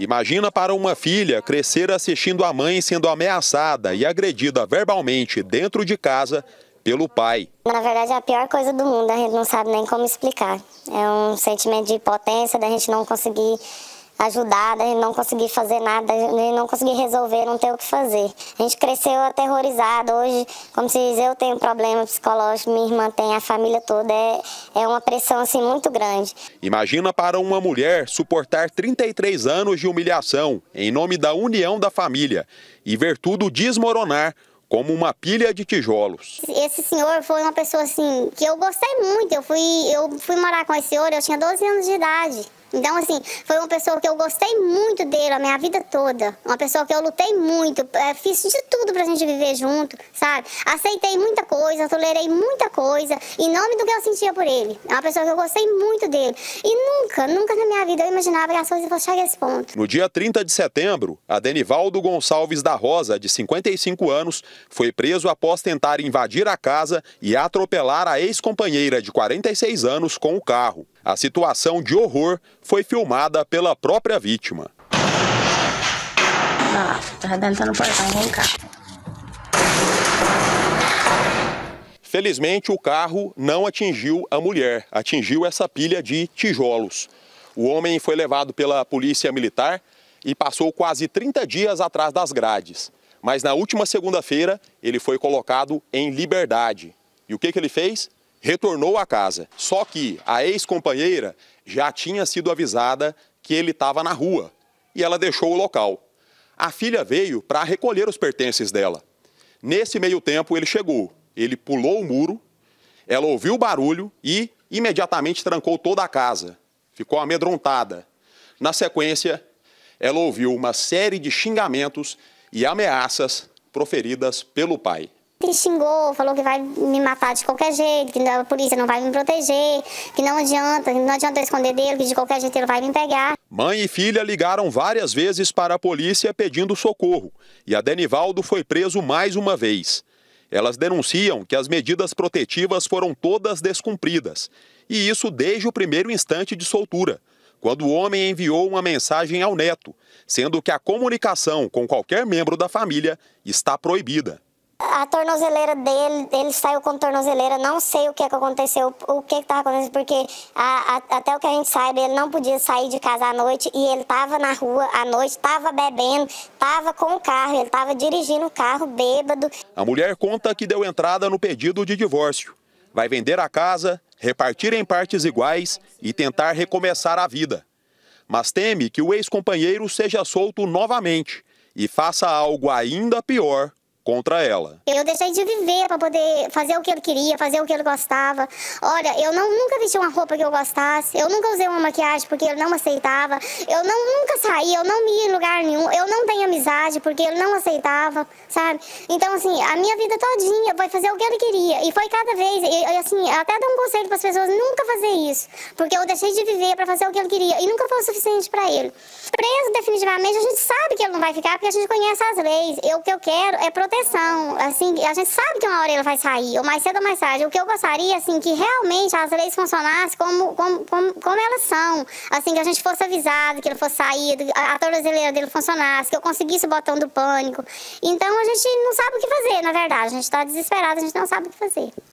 Imagina para uma filha crescer assistindo a mãe sendo ameaçada e agredida verbalmente dentro de casa pelo pai. Na verdade, é a pior coisa do mundo, a né? gente não sabe nem como explicar. É um sentimento de impotência, da gente não conseguir ajudar, da né, gente não conseguir fazer nada, da né, gente não conseguir resolver, não ter o que fazer. A gente cresceu aterrorizado. Hoje, como se diz, eu tenho problema psicológico, minha irmã tem, a família toda. É, é uma pressão assim muito grande. Imagina para uma mulher suportar 33 anos de humilhação em nome da união da família e ver tudo desmoronar como uma pilha de tijolos. Esse senhor foi uma pessoa assim que eu gostei muito. Eu fui, eu fui morar com esse senhor, eu tinha 12 anos de idade. Então, assim, foi uma pessoa que eu gostei muito dele a minha vida toda. Uma pessoa que eu lutei muito, é, fiz de tudo pra gente viver junto, sabe? Aceitei muita coisa, tolerei muita coisa, em nome do que eu sentia por ele. É uma pessoa que eu gostei muito dele. E nunca, nunca na minha vida eu imaginava que as coisas fossem chegar a esse ponto. No dia 30 de setembro, a Denivaldo Gonçalves da Rosa, de 55 anos, foi preso após tentar invadir a casa e atropelar a ex-companheira de 46 anos com o carro. A situação de horror foi filmada pela própria vítima. Ah, tá Felizmente, o carro não atingiu a mulher, atingiu essa pilha de tijolos. O homem foi levado pela polícia militar e passou quase 30 dias atrás das grades. Mas na última segunda-feira, ele foi colocado em liberdade. E o que, que ele fez? retornou à casa. Só que a ex-companheira já tinha sido avisada que ele estava na rua e ela deixou o local. A filha veio para recolher os pertences dela. Nesse meio tempo, ele chegou. Ele pulou o muro, ela ouviu o barulho e imediatamente trancou toda a casa. Ficou amedrontada. Na sequência, ela ouviu uma série de xingamentos e ameaças proferidas pelo pai me xingou, falou que vai me matar de qualquer jeito, que a polícia não vai me proteger, que não adianta, não adianta eu esconder dele, que de qualquer jeito ele vai me pegar. Mãe e filha ligaram várias vezes para a polícia pedindo socorro e a Denivaldo foi preso mais uma vez. Elas denunciam que as medidas protetivas foram todas descumpridas, e isso desde o primeiro instante de soltura, quando o homem enviou uma mensagem ao neto, sendo que a comunicação com qualquer membro da família está proibida a tornozeleira dele, ele saiu com tornozeleira, não sei o que, é que aconteceu, o que estava acontecendo, porque a, a, até o que a gente sabe, ele não podia sair de casa à noite e ele estava na rua à noite, estava bebendo, estava com o carro, ele estava dirigindo o carro bêbado. A mulher conta que deu entrada no pedido de divórcio. Vai vender a casa, repartir em partes iguais e tentar recomeçar a vida. Mas teme que o ex-companheiro seja solto novamente e faça algo ainda pior contra ela. Eu deixei de viver para poder fazer o que ele queria, fazer o que ele gostava. Olha, eu não, nunca vesti uma roupa que eu gostasse, eu nunca usei uma maquiagem porque ele não aceitava, eu não, nunca saí, eu não me ia em lugar nenhum, eu não tenho amizade porque ele não aceitava, sabe? Então, assim, a minha vida todinha foi fazer o que ele queria. E foi cada vez, e, assim, até dar um conselho para as pessoas nunca fazer isso, porque eu deixei de viver para fazer o que ele queria e nunca foi o suficiente para ele. Preso definitivamente, a gente sabe que ele não vai ficar porque a gente conhece as leis. Eu, o que eu quero é proteger pressão, assim, a gente sabe que uma hora ele vai sair, ou mais cedo ou mais tarde. O que eu gostaria, assim, que realmente as leis funcionassem como, como, como, como elas são. Assim, que a gente fosse avisado, que ele fosse saído, a, a tornozeleira dele funcionasse, que eu conseguisse o botão do pânico. Então, a gente não sabe o que fazer, na verdade. A gente está desesperado, a gente não sabe o que fazer.